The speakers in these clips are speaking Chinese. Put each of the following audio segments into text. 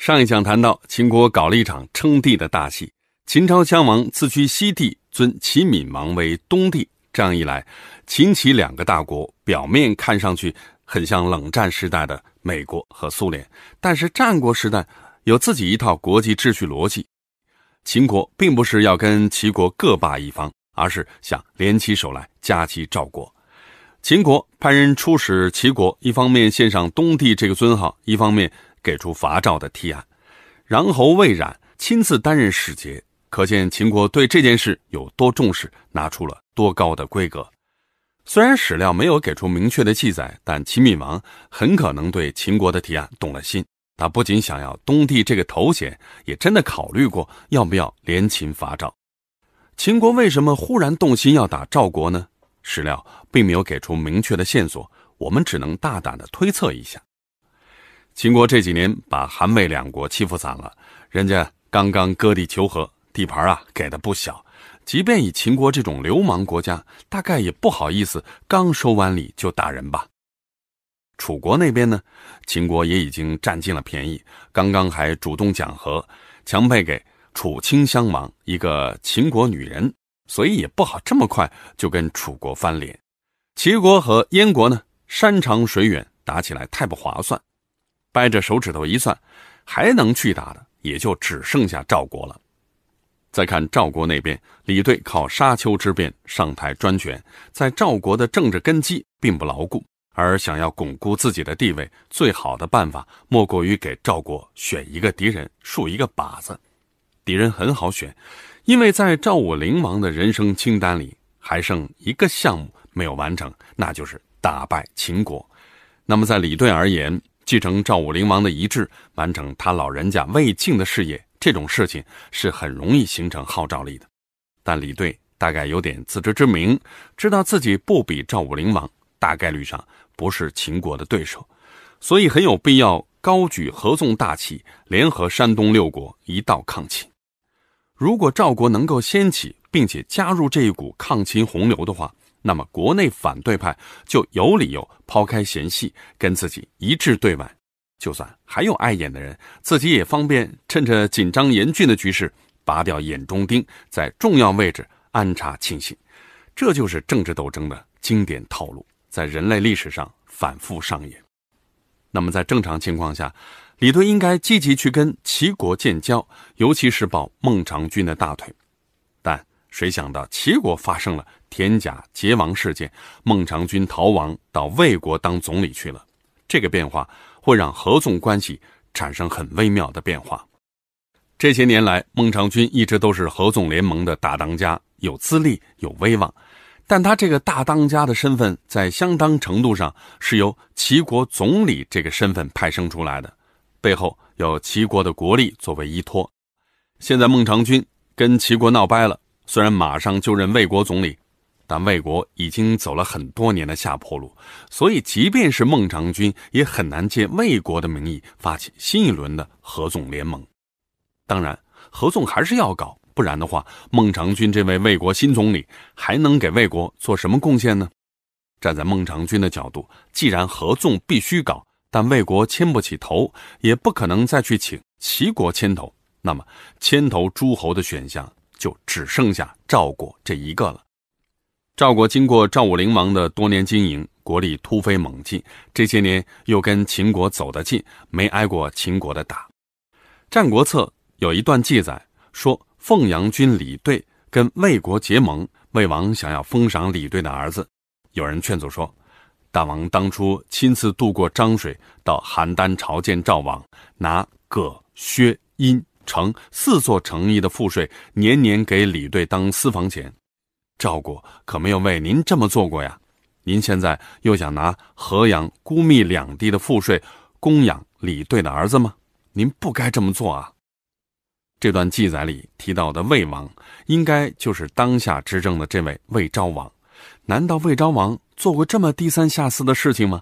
上一讲谈到，秦国搞了一场称帝的大戏，秦朝襄王自居西帝，尊齐闵王为东帝。这样一来，秦齐两个大国表面看上去很像冷战时代的美国和苏联，但是战国时代有自己一套国际秩序逻辑。秦国并不是要跟齐国各霸一方，而是想联起手来夹击赵国。秦国派人出使齐国，一方面献上东帝这个尊号，一方面。给出伐赵的提案，穰侯魏冉亲自担任使节，可见秦国对这件事有多重视，拿出了多高的规格。虽然史料没有给出明确的记载，但秦闵王很可能对秦国的提案动了心。他不仅想要东帝这个头衔，也真的考虑过要不要联秦伐赵。秦国为什么忽然动心要打赵国呢？史料并没有给出明确的线索，我们只能大胆的推测一下。秦国这几年把韩魏两国欺负惨了，人家刚刚割地求和，地盘啊给的不小，即便以秦国这种流氓国家，大概也不好意思刚收完礼就打人吧。楚国那边呢，秦国也已经占尽了便宜，刚刚还主动讲和，强配给楚顷襄王一个秦国女人，所以也不好这么快就跟楚国翻脸。齐国和燕国呢，山长水远，打起来太不划算。掰着手指头一算，还能去打的也就只剩下赵国了。再看赵国那边，李队靠沙丘之变上台专权，在赵国的政治根基并不牢固。而想要巩固自己的地位，最好的办法莫过于给赵国选一个敌人，竖一个靶子。敌人很好选，因为在赵武灵王的人生清单里还剩一个项目没有完成，那就是打败秦国。那么，在李队而言，继承赵武灵王的遗志，完成他老人家未竟的事业，这种事情是很容易形成号召力的。但李兑大概有点自知之明，知道自己不比赵武灵王，大概率上不是秦国的对手，所以很有必要高举合纵大旗，联合山东六国一道抗秦。如果赵国能够掀起并且加入这一股抗秦洪流的话，那么，国内反对派就有理由抛开嫌隙，跟自己一致对外。就算还有碍眼的人，自己也方便趁着紧张严峻的局势，拔掉眼中钉，在重要位置安插亲信。这就是政治斗争的经典套路，在人类历史上反复上演。那么，在正常情况下，李敦应该积极去跟齐国建交，尤其是抱孟尝君的大腿。谁想到齐国发生了田甲结王事件，孟尝君逃亡到魏国当总理去了。这个变化会让合纵关系产生很微妙的变化。这些年来，孟尝君一直都是合纵联盟的大当家，有资历、有威望。但他这个大当家的身份，在相当程度上是由齐国总理这个身份派生出来的，背后有齐国的国力作为依托。现在孟尝君跟齐国闹掰了。虽然马上就任魏国总理，但魏国已经走了很多年的下坡路，所以即便是孟尝君，也很难借魏国的名义发起新一轮的合纵联盟。当然，合纵还是要搞，不然的话，孟尝君这位魏国新总理还能给魏国做什么贡献呢？站在孟尝君的角度，既然合纵必须搞，但魏国牵不起头，也不可能再去请齐国牵头，那么牵头诸侯的选项。就只剩下赵国这一个了。赵国经过赵武灵王的多年经营，国力突飞猛进。这些年又跟秦国走得近，没挨过秦国的打。《战国策》有一段记载说，凤阳君李兑跟魏国结盟，魏王想要封赏李兑的儿子，有人劝阻说：“大王当初亲自渡过漳水到邯郸朝见赵王，拿葛薛殷。”成四座城邑的赋税年年给李队当私房钱，赵国可没有为您这么做过呀。您现在又想拿河阳、姑密两地的赋税供养李队的儿子吗？您不该这么做啊。这段记载里提到的魏王，应该就是当下执政的这位魏昭王。难道魏昭王做过这么低三下四的事情吗？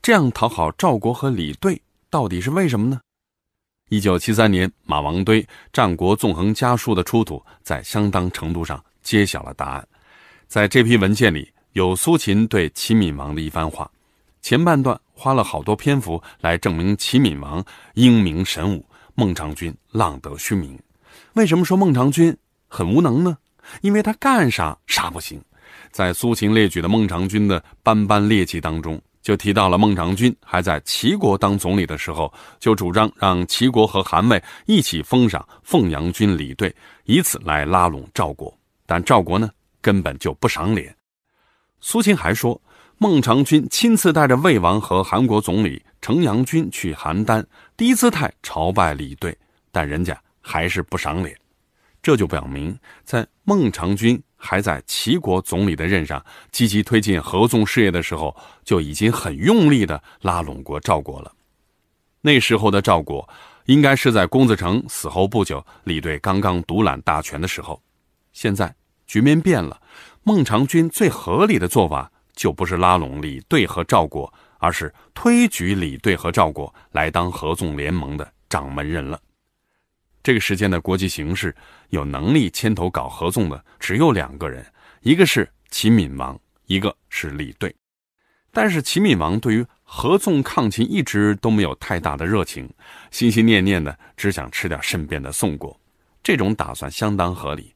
这样讨好赵国和李队，到底是为什么呢？一九七三年，马王堆战国纵横家书的出土，在相当程度上揭晓了答案。在这批文件里，有苏秦对齐闵王的一番话。前半段花了好多篇幅来证明齐闵王英明神武，孟尝君浪得虚名。为什么说孟尝君很无能呢？因为他干啥啥不行。在苏秦列举的孟尝君的斑斑劣迹当中。就提到了孟尝君还在齐国当总理的时候，就主张让齐国和韩魏一起封赏奉阳君李兑，以此来拉拢赵国。但赵国呢，根本就不赏脸。苏秦还说，孟尝君亲自带着魏王和韩国总理程阳君去邯郸，低姿态朝拜李兑，但人家还是不赏脸。这就表明，在孟尝君。还在齐国总理的任上积极推进合纵事业的时候，就已经很用力地拉拢过赵国了。那时候的赵国，应该是在公子成死后不久，李队刚刚独揽大权的时候。现在局面变了，孟尝君最合理的做法，就不是拉拢李队和赵国，而是推举李队和赵国来当合纵联盟的掌门人了。这个时间的国际形势，有能力牵头搞合纵的只有两个人，一个是齐闵王，一个是李兑。但是齐闵王对于合纵抗秦一直都没有太大的热情，心心念念的只想吃掉身边的宋国。这种打算相当合理，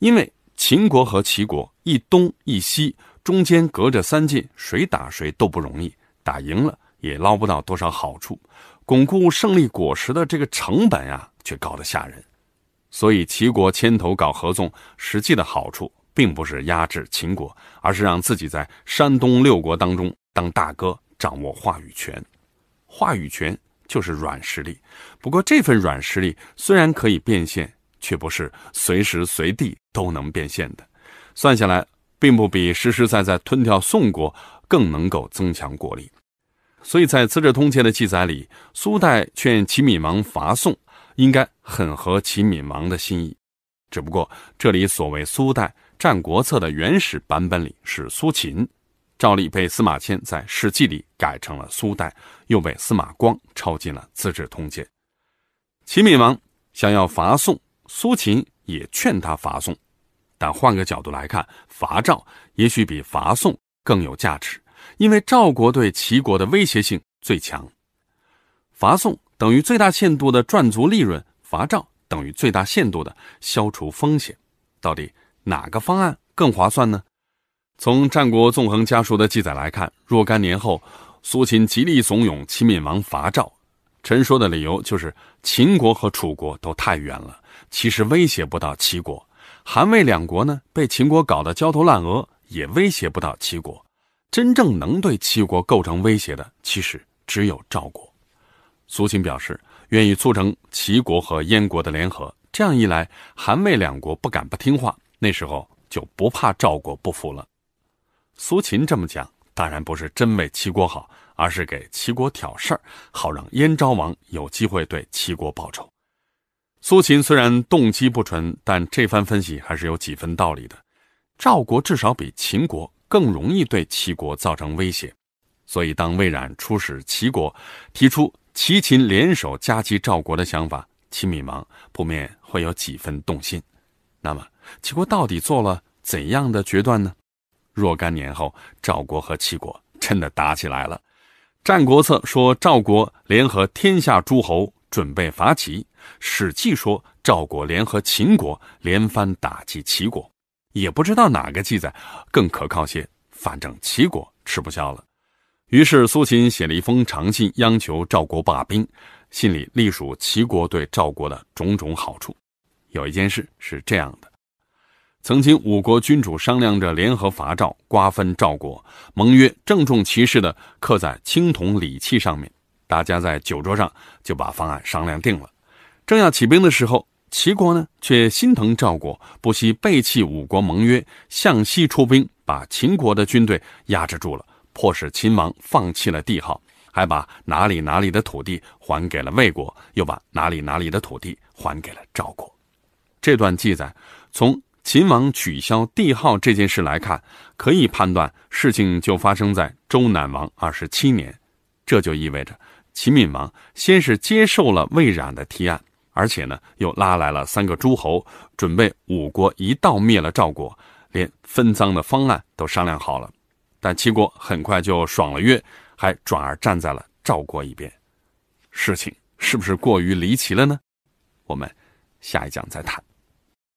因为秦国和齐国一东一西，中间隔着三晋，谁打谁都不容易，打赢了也捞不到多少好处。巩固胜利果实的这个成本啊，却高得吓人。所以齐国牵头搞合纵，实际的好处并不是压制秦国，而是让自己在山东六国当中当大哥，掌握话语权。话语权就是软实力。不过这份软实力虽然可以变现，却不是随时随地都能变现的。算下来，并不比实实在在吞掉宋国更能够增强国力。所以在《资治通鉴》的记载里，苏代劝齐闵王伐宋，应该很合齐闵王的心意。只不过这里所谓苏代，《战国策》的原始版本里是苏秦，照例被司马迁在《史记》里改成了苏代，又被司马光抄进了《资治通鉴》。齐闵王想要伐宋，苏秦也劝他伐宋，但换个角度来看，伐赵也许比伐宋更有价值。因为赵国对齐国的威胁性最强，伐宋等于最大限度的赚足利润，伐赵等于最大限度的消除风险，到底哪个方案更划算呢？从《战国纵横家书》的记载来看，若干年后，苏秦极力怂恿齐闵王伐赵，陈说的理由就是秦国和楚国都太远了，其实威胁不到齐国，韩魏两国呢被秦国搞得焦头烂额，也威胁不到齐国。真正能对齐国构成威胁的，其实只有赵国。苏秦表示愿意促成齐国和燕国的联合，这样一来，韩魏两国不敢不听话，那时候就不怕赵国不服了。苏秦这么讲，当然不是真为齐国好，而是给齐国挑事儿，好让燕昭王有机会对齐国报仇。苏秦虽然动机不纯，但这番分析还是有几分道理的。赵国至少比秦国。更容易对齐国造成威胁，所以当魏冉出使齐国，提出齐秦联手夹击赵国的想法，齐闵王不免会有几分动心。那么，齐国到底做了怎样的决断呢？若干年后，赵国和齐国真的打起来了。《战国策》说赵国联合天下诸侯准备伐齐，《史记》说赵国联合秦国连番打击齐国。也不知道哪个记载更可靠些，反正齐国吃不消了。于是苏秦写了一封长信，央求赵国罢兵。信里隶属齐国对赵国的种种好处。有一件事是这样的：曾经五国君主商量着联合伐赵，瓜分赵国，盟约郑重其事地刻在青铜礼器上面，大家在酒桌上就把方案商量定了。正要起兵的时候。齐国呢，却心疼赵国，不惜背弃五国盟约，向西出兵，把秦国的军队压制住了，迫使秦王放弃了帝号，还把哪里哪里的土地还给了魏国，又把哪里哪里的土地还给了赵国。这段记载从秦王取消帝号这件事来看，可以判断事情就发生在周南王二十七年。这就意味着，秦闵王先是接受了魏冉的提案。而且呢，又拉来了三个诸侯，准备五国一道灭了赵国，连分赃的方案都商量好了。但齐国很快就爽了约，还转而站在了赵国一边。事情是不是过于离奇了呢？我们下一讲再谈。